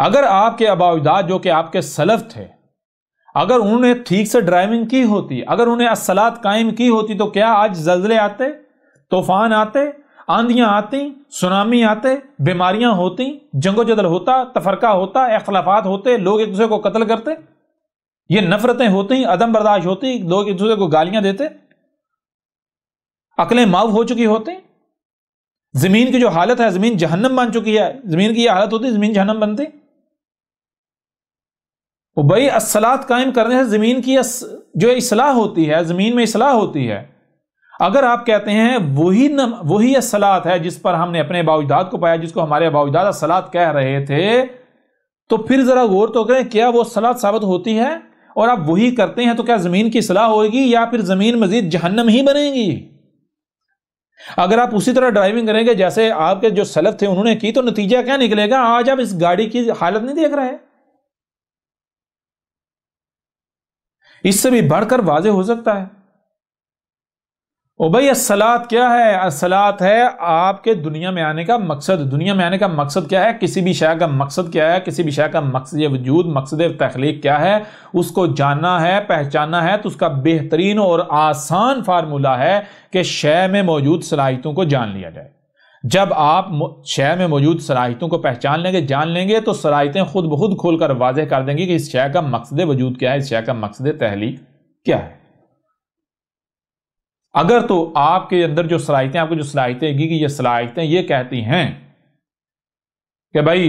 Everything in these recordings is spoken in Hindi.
अगर आपके अबाउदा जो कि आपके सलफ थे अगर उन्होंने ठीक से ड्राइविंग की होती अगर उन्हें असलात कायम की होती तो क्या आज जल्जले आते तूफान आते आंधियां आती सुनामी आते बीमारियां होती जंगो जदल होता तफरका होता अखलाफात होते लोग एक दूसरे को कत्ल करते ये नफरतें होती अदम बर्दाश्त होती लोग एक दूसरे को गालियां देते अकलें माव हो चुकी होती ज़मीन की जो हालत है ज़मीन जहन्नम बन चुकी है ज़मीन की यह हालत होती ज़मीन जहन्नम बनती उबई असलात कायम करने से ज़मीन की अस, जो असलाह होती है ज़मीन में असलाह होती है अगर आप कहते हैं वही न वही असलात है जिस पर हमने अपने बाउजदाद को पाया जिसको हमारे बाउजदाद असलात कह रहे थे तो फिर ज़रा गौर तो करें क्या वो असलात साबित होती है और आप वही करते हैं तो क्या ज़मीन की सलाह होगी या फिर ज़मीन मजीद जहन्नम ही बनेगी अगर आप उसी तरह ड्राइविंग करेंगे जैसे आपके जो सलफ थे उन्होंने की तो नतीजा क्या निकलेगा आज आप इस गाड़ी की हालत नहीं देख रहे इससे भी बढ़कर वाजे हो सकता है ओ भाई असलात क्या है असलात है आपके दुनिया में आने का मकसद दुनिया में आने का मकसद क्या है किसी भी शाय का मकसद क्या है किसी भी शाय का मकसद वजूद मकसद तख्लीक क्या है उसको जानना है पहचानना है तो उसका बेहतरीन और आसान फार्मूला है कि शय में मौजूद सलाहितों को जान लिया जाए जब आप शय में मौजूद सलाहितों को पहचान लेंगे जान लेंगे तो सलाहितें खुद ब खुद खोल कर वाजह कर देंगी कि इस शय का मकसद वजूद क्या है इस शय का मकसद तहलीक क्या है अगर तो आपके अंदर जो सलाहितें आपको जो सलाहितें की ये सलाहितें ये कहती हैं कि भाई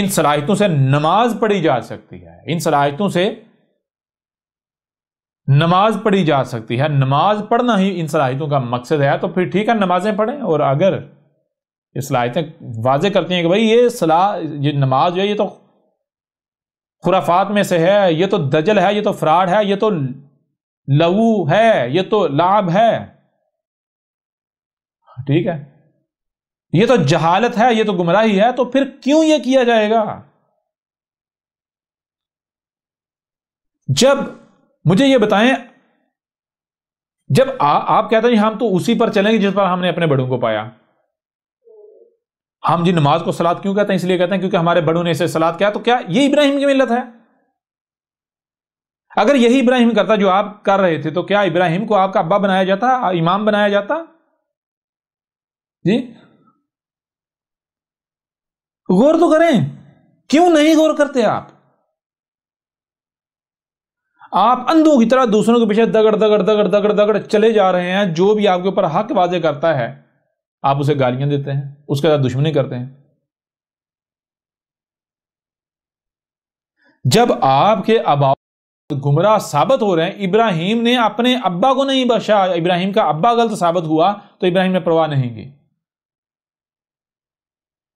इन सलाहितों से नमाज पढ़ी जा सकती है इन सलाहितों से नमाज पढ़ी जा सकती है नमाज पढ़ना ही इन सलाहितों का मकसद है तो फिर ठीक है नमाजें पढ़ें और अगर ये आयतें वाजे करती हैं कि भाई ये सलाह ये नमाज है ये तो खुराफात में से है ये तो दजल है ये तो फ्राड है ये तो लहू है ये तो लाभ है ठीक है ये तो जहालत है ये तो गुमराही है तो फिर क्यों ये किया जाएगा जब मुझे ये बताएं जब आ, आप कहते हैं हम तो उसी पर चलेंगे जिस पर हमने अपने बड़ों को पाया हम जी नमाज को सलाद क्यों कहते हैं इसलिए कहते हैं क्योंकि हमारे बड़ों ने इसे सलाद किया तो क्या ये इब्राहिम की मिलत है अगर यही इब्राहिम करता जो आप कर रहे थे तो क्या इब्राहिम को आपका अब्बा बनाया जाता इमाम बनाया जाता जी गौर तो करें क्यों नहीं गौर करते आप आप अंधों की तरह दूसरों के पीछे दगड़ दगड़ दगड़ दगड़ दगड़ चले जा रहे हैं जो भी आपके ऊपर हक वाजे करता है आप उसे गालियां देते हैं उसके साथ दुश्मनी करते हैं जब आपके अबाव गुमराह साबित हो रहे हैं इब्राहिम ने अपने अब्बा को नहीं बख्शा इब्राहिम का अब्बा गलत साबित हुआ तो इब्राहिम ने परवाह नहीं की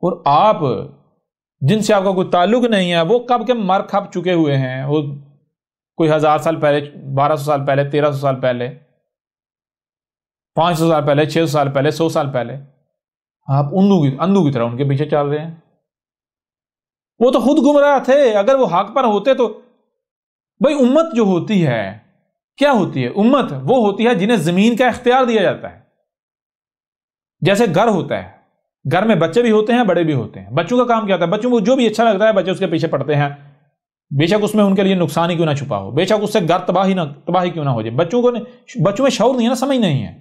और आप जिनसे आपका कोई ताल्लुक नहीं है वो कब के मर खप चुके हुए हैं वो कोई हजार साल पहले बारह सौ साल पहले तेरह सौ साल पहले पाँच सौ साल पहले छह सौ साल पहले सौ साल पहले आप उन्दू की अंधू की तरह उनके पीछे चल रहे हैं वो तो खुद गुमराह थे अगर वो हाक पर होते तो भाई उम्मत जो होती है क्या होती है उम्मत वो होती है जिन्हें जमीन का इख्तियार दिया जाता है जैसे घर होता है घर में बच्चे भी होते हैं बड़े भी होते हैं बच्चों का काम क्या होता है बच्चों को जो भी अच्छा लगता है बच्चे उसके पीछे पढ़ते हैं बेशक उसमें उनके लिए नुकसान ही क्यों ना छुपा हो बेशक उससे घर तबाही ना तबाही क्यों ना हो जाए बच्चों को बच्चों में शौर नहीं है ना समझ नहीं है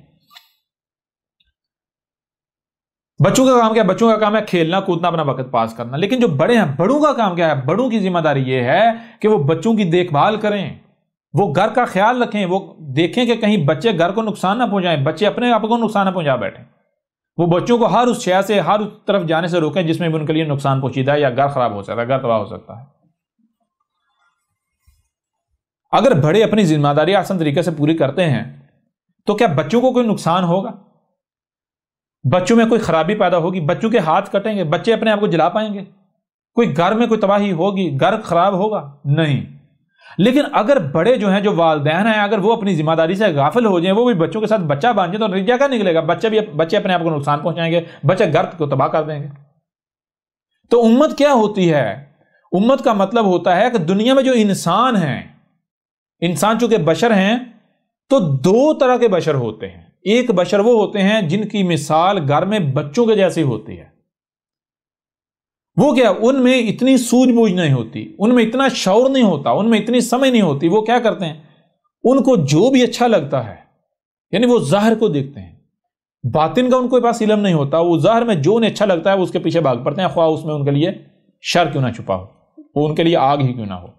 बच्चों का काम क्या है बच्चों का काम है खेलना कूदना अपना वक्त पास करना लेकिन जो बड़े हैं बड़ों का काम क्या है बड़ों की जिम्मेदारी यह है कि वो बच्चों की देखभाल करें वो घर का ख्याल रखें वो देखें कि कहीं बच्चे घर को नुकसान ना पहुंचाएं बच्चे अपने आप को नुकसान ना पहुंचा बैठे वो बच्चों को हर उस शय से हर उस तरफ जाने से रोकें जिसमें भी उनके लिए नुकसान पहुंचीदा है या घर खराब हो सकता है घर तबाह हो सकता है अगर बड़े अपनी जिम्मेदारी आसान तरीके से पूरी करते हैं तो क्या बच्चों को कोई नुकसान होगा बच्चों में कोई खराबी पैदा होगी बच्चों के हाथ कटेंगे बच्चे अपने आप को जला पाएंगे कोई घर में कोई तबाही होगी घर खराब होगा नहीं लेकिन अगर बड़े जो हैं जो वालदेन हैं अगर वो अपनी जिम्मेदारी से गाफिल हो जाए वो भी बच्चों के साथ बच्चा बांध जाए तो नतीजा क्या निकलेगा बच्चे भी बच्चे अपने आप को नुकसान पहुंचाएंगे बच्चे घर को तबाह कर देंगे तो उम्मत क्या होती है उम्मत का मतलब होता है कि दुनिया में जो इंसान हैं इंसान चूंकि बशर हैं तो दो तरह के बशर होते हैं एक बशर वो होते हैं जिनकी मिसाल घर में बच्चों के जैसे होती है वो क्या उनमें इतनी सूझबूझ नहीं होती उनमें इतना शौर नहीं होता उनमें इतनी समय नहीं होती वो क्या करते हैं उनको जो भी अच्छा लगता है यानी वो जहर को देखते हैं बातिन का उनके पास इलम नहीं होता वो जहर में जो उन्हें अच्छा लगता है वो उसके पीछे भाग पड़ते हैं ख्वाह उसमें उनके लिए शर क्यों ना छुपा हो वो उनके लिए आग ही क्यों ना हो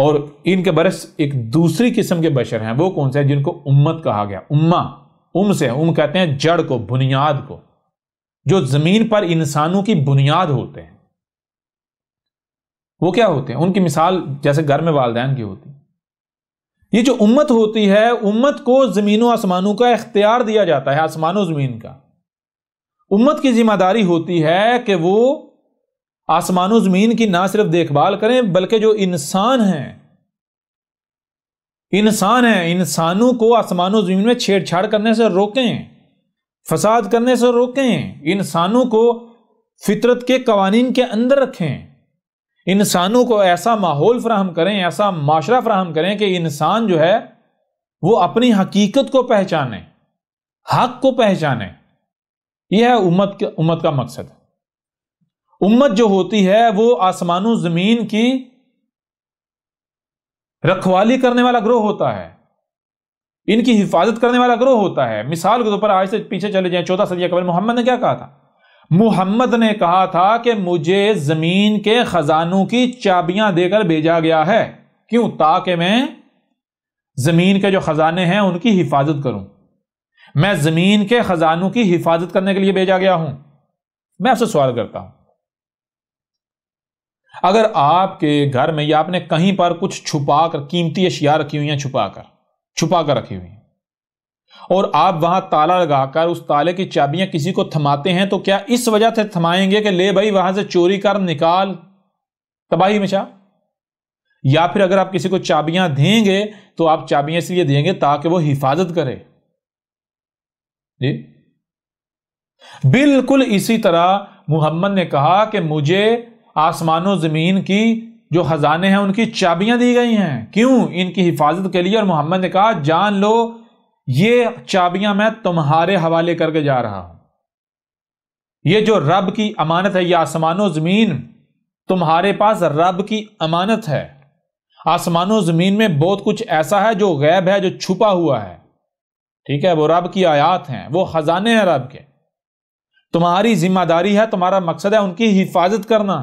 और इनके बरस एक दूसरी किस्म के बशर हैं वो कौन से हैं जिनको उम्मत कहा गया उम्मा उम से उम कहते हैं जड़ को बुनियाद को जो जमीन पर इंसानों की बुनियाद होते हैं वो क्या होते हैं उनकी मिसाल जैसे घर में वालदेन की होती ये जो उम्मत होती है उम्मत को जमीनों आसमानों का इख्तियार दिया जाता है आसमानों जमीन का उम्मत की जिम्मेदारी होती है कि वो आसमान ज़मीन की ना सिर्फ देखभाल करें बल्कि जो इंसान हैं इंसान हैं इंसानों को आसमान ज़मीन में छेड़छाड़ करने से रोकें फसाद करने से रोकें इंसानों को फितरत के कवानीन के अंदर रखें इंसानों को ऐसा माहौल फ्राहम करें ऐसा माशरा फ्राहम करें कि इंसान जो है वो अपनी हकीकत को पहचाने हक को पहचाने यह है उम्मत का उम्मत का मकसद उम्मत जो होती है वो आसमानों जमीन की रखवाली करने वाला ग्रोह होता है इनकी हिफाजत करने वाला ग्रोह होता है मिसाल के तौर पर आज से पीछे चले जाए चौथा सदी कबल मोहम्मद ने क्या कहा था मोहम्मद ने कहा था कि मुझे जमीन के खजानों की चाबियां देकर भेजा गया है क्यों ताकि मैं जमीन के जो खजाने हैं उनकी हिफाजत करूं मैं जमीन के खजानों की हिफाजत करने के लिए भेजा गया हूं मैं आपसे सवाल करता हूं अगर आपके घर में या आपने कहीं पर कुछ छुपा कर कीमती अशिया रखी हुई हैं छुपा कर छुपा कर रखी हुई और आप वहां ताला लगाकर उस ताले की चाबियां किसी को थमाते हैं तो क्या इस वजह से थमाएंगे कि ले भाई वहां से चोरी कर निकाल तबाही मचा या फिर अगर आप किसी को चाबियां देंगे तो आप चाबियां इसलिए देंगे ताकि वो हिफाजत करे जी बिल्कुल इसी तरह मोहम्मद ने कहा कि मुझे आसमानों ज़मीन की जो ख़जाने हैं उनकी चाबियां दी गई हैं क्यों इनकी हिफाजत के लिए और मोहम्मद ने कहा जान लो ये चाबियां मैं तुम्हारे हवाले करके जा रहा हूं ये जो रब की अमानत है यह आसमानो ज़मीन तुम्हारे पास रब की अमानत है आसमानो ज़मीन में बहुत कुछ ऐसा है जो गैब है जो छुपा हुआ है ठीक है वो रब की आयात हैं वो ख़जाने हैं रब के तुम्हारी जिम्मेदारी है तुम्हारा मकसद है उनकी हिफाजत करना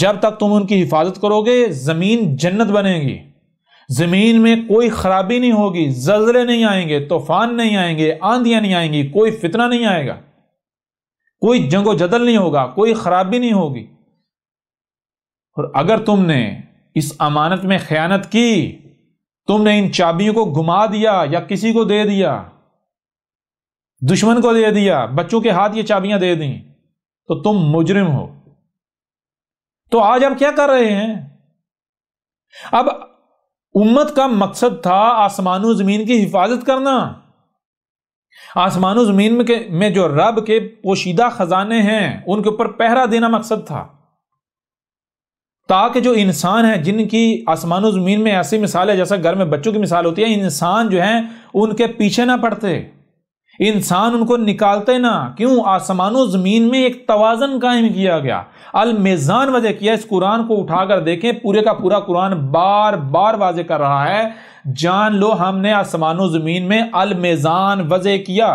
जब तक तुम उनकी हिफाजत करोगे ज़मीन जन्नत बनेगी ज़मीन में कोई ख़राबी नहीं होगी जल्जले नहीं आएंगे तूफान नहीं आएंगे आंधियां नहीं आएंगी कोई फितना नहीं आएगा कोई जंगो जदल नहीं होगा कोई ख़राबी नहीं होगी और अगर तुमने इस अमानत में ख़यानत की तुमने इन चाबियों को घुमा दिया या किसी को दे दिया दुश्मन को दे दिया बच्चों के हाथ ये चाबियां दे दी तो तुम मुजरिम हो तो आज हम क्या कर रहे हैं अब उम्मत का मकसद था आसमानो ज़मीन की हिफाजत करना आसमान ज़मीन में, के, में जो रब के पोशीदा ख़जाने हैं उनके ऊपर पहरा देना मकसद था ताकि जो इंसान है जिनकी आसमानो ज़मीन में ऐसी मिसाल है जैसा घर में बच्चों की मिसाल होती है इंसान जो है उनके पीछे ना पड़ते इंसान उनको निकालते ना क्यों आसमानों ज़मीन में एक तवाजन कायम किया गया अल मेज़ान वजह किया इस कुरान को उठाकर देखें पूरे का पूरा कुरान बार बार वाजे कर रहा है जान लो हमने आसमानों ज़मीन में अल मेज़ान वजह किया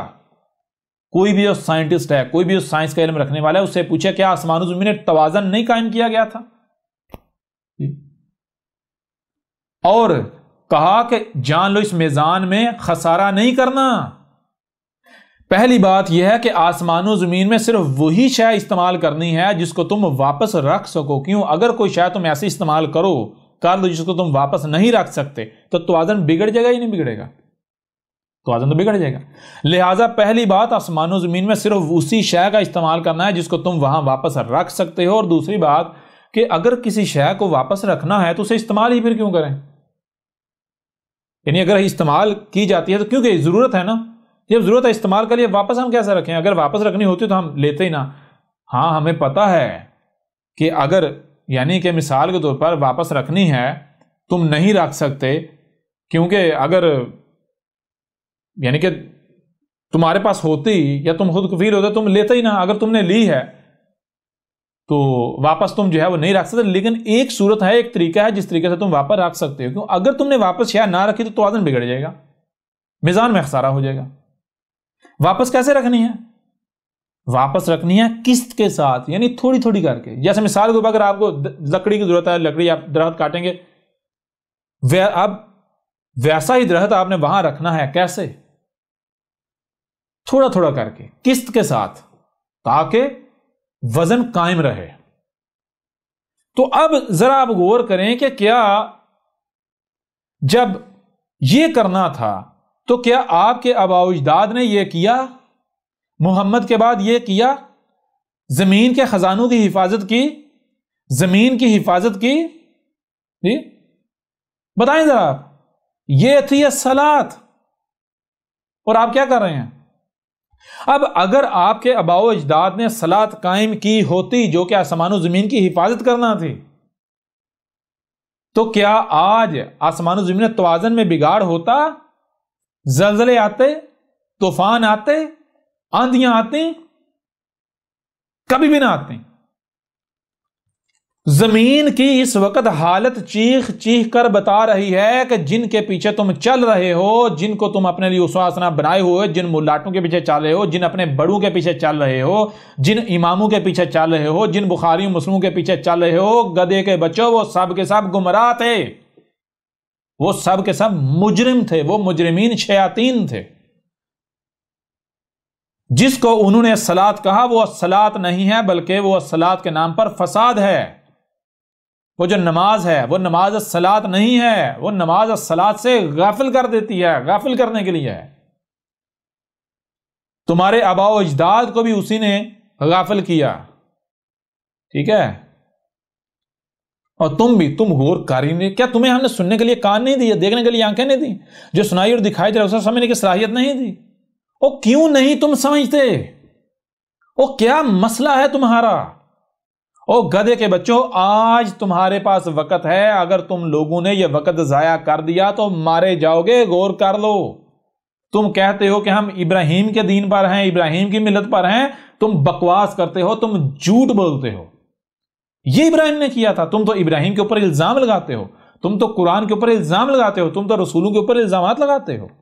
कोई भी जो साइंटिस्ट है कोई भी जो साइंस का इलम रखने वाला है उससे पूछे क्या आसमानों ज़मीन में तोज़न नहीं कायम किया गया था और कहा कि जान लो इस मेज़ान में खसारा नहीं करना पहली बात यह है कि आसमानों ज़मीन में सिर्फ वही शय इस्तेमाल करनी है जिसको तुम वापस रख सको क्यों अगर कोई शय तुम ऐसे इस्तेमाल करो कर लो जिसको तुम वापस नहीं रख सकते तो तोज़न बिगड़ जाएगा या नहीं बिगड़ेगा तोज़न तो बिगड़ जाएगा लिहाजा पहली बात आसमानों ज़मीन में सिर्फ उसी शय का इस्तेमाल करना है जिसको तुम वहाँ वापस रख सकते हो और दूसरी बात कि अगर किसी शय को वापस रखना है तो उसे इस्तेमाल ही फिर क्यों करें यानी अगर इस्तेमाल की जाती है तो क्योंकि ज़रूरत है ना जब ज़रूरत है इस्तेमाल करिए वापस हम कैसे रखें अगर वापस रखनी होती तो हम लेते ही ना हाँ हमें पता है कि अगर यानी कि मिसाल के तौर पर वापस रखनी है तुम नहीं रख सकते क्योंकि अगर यानी कि तुम्हारे पास होती या तुम खुद को फील तुम लेते ही ना अगर तुमने ली है तो वापस तुम जो है वो नहीं रख सकते लेकिन एक सूरत है एक तरीका है जिस तरीके से तुम वापस रख सकते हो क्यों अगर तुमने वापस या ना रखी तो तोजन बिगड़ जाएगा मिजान में खसारा हो जाएगा वापस कैसे रखनी है वापस रखनी है किस्त के साथ यानी थोड़ी थोड़ी करके जैसे मिसाल के ऊपर अगर आपको लकड़ी की जरूरत है लकड़ी आप दरख्त काटेंगे अब वैसा ही दरख्त आपने वहां रखना है कैसे थोड़ा थोड़ा करके किस्त के साथ ताकि वजन कायम रहे तो अब जरा आप गौर करें कि क्या जब यह करना था तो क्या आपके आबा अजदाद ने यह किया मोहम्मद के बाद यह किया ज़मीन के ख़जानों की हिफाजत की ज़मीन की हिफाजत की जी बताएं ज़रा आप ये थी सलात और आप क्या कर रहे हैं अब अगर आपके अबाओ अजदाद ने सलात कायम की होती जो कि आसमान ज़मीन की हिफाजत करना थी तो क्या आज आसमान ज़मीन तोज़न में बिगाड़ होता जलजले आते तूफान आते आंधियां आती कभी भी ना आती जमीन की इस वक्त हालत चीख चीख कर बता रही है कि जिनके पीछे तुम चल रहे हो जिनको तुम अपने लिए उपासना बनाए हुए जिन मुलाटों के पीछे चल रहे हो जिन अपने बड़ों के पीछे चल रहे हो जिन इमामों के पीछे चल रहे हो जिन बुखारी मुस्लिमों के पीछे चल रहे हो गधे के बच्चों वो सब के सब गुमराह थे वो सब के सब मुजरिम थे वो मुजरिमीन शयातीन थे जिसको उन्होंने सलात कहा वो सलात नहीं है बल्कि वो सलात के नाम पर फसाद है वो जो नमाज है वो नमाज सलात नहीं है वो नमाज सलात से गाफिल कर देती है गाफिल करने के लिए है तुम्हारे अबाओ अजदाद को भी उसी ने गाफिल किया ठीक है और तुम भी तुम होर कारी नहीं क्या तुम्हें हमने सुनने के लिए कान नहीं दिया देखने के लिए आंखें नहीं दी जो सुनाई और दिखाई दे रहा उसे समझने की सलाहियत नहीं दी ओ क्यों नहीं तुम समझते ओ क्या मसला है तुम्हारा ओ गधे के बच्चों आज तुम्हारे पास वक्त है अगर तुम लोगों ने यह वक्त जाया कर दिया तो मारे जाओगे गौर कर लो तुम कहते हो कि हम इब्राहिम के दीन पर हैं इब्राहिम की मिलत पर हैं तुम बकवास करते हो तुम झूठ बोलते हो ये इब्राहिम ने किया था तुम तो इब्राहिम के ऊपर इल्ज़ाम लगाते हो तुम तो कुरान के ऊपर इल्ज़ाम लगाते हो तुम तो रसूलों के ऊपर इल्ज़ाम लगाते हो